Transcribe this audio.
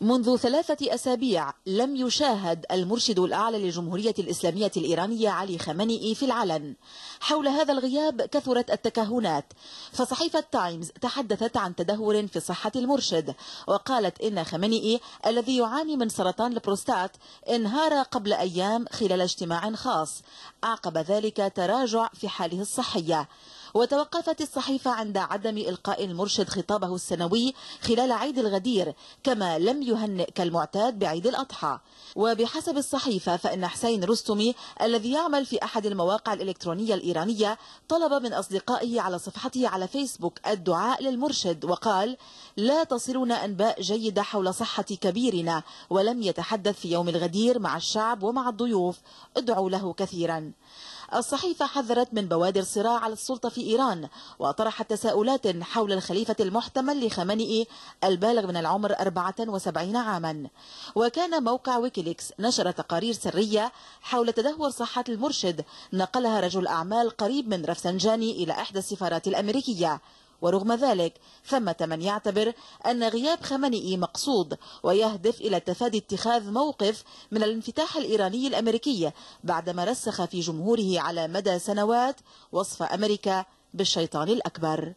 منذ ثلاثة أسابيع لم يشاهد المرشد الأعلى للجمهورية الإسلامية الإيرانية علي خمنئي في العلن حول هذا الغياب كثرت التكهنات فصحيفة تايمز تحدثت عن تدهور في صحة المرشد وقالت إن خمنئي الذي يعاني من سرطان البروستات انهار قبل أيام خلال اجتماع خاص أعقب ذلك تراجع في حاله الصحية وتوقفت الصحيفة عند عدم إلقاء المرشد خطابه السنوي خلال عيد الغدير كما لم يهنئ كالمعتاد بعيد الأضحى وبحسب الصحيفة فإن حسين رستمي الذي يعمل في أحد المواقع الإلكترونية الإيرانية طلب من أصدقائه على صفحته على فيسبوك الدعاء للمرشد وقال لا تصلنا أنباء جيدة حول صحة كبيرنا ولم يتحدث في يوم الغدير مع الشعب ومع الضيوف ادعوا له كثيرا الصحيفة حذرت من بوادر صراع على السلطة في إيران وطرحت تساؤلات حول الخليفة المحتمل لخمنئي البالغ من العمر 74 عاما وكان موقع ويكيليكس نشر تقارير سرية حول تدهور صحة المرشد نقلها رجل أعمال قريب من رفسنجاني إلى إحدى السفارات الأمريكية ورغم ذلك ثمة من يعتبر أن غياب خمنئي مقصود ويهدف إلى تفادي اتخاذ موقف من الانفتاح الإيراني الأمريكي بعدما رسخ في جمهوره على مدى سنوات وصف أمريكا بالشيطان الأكبر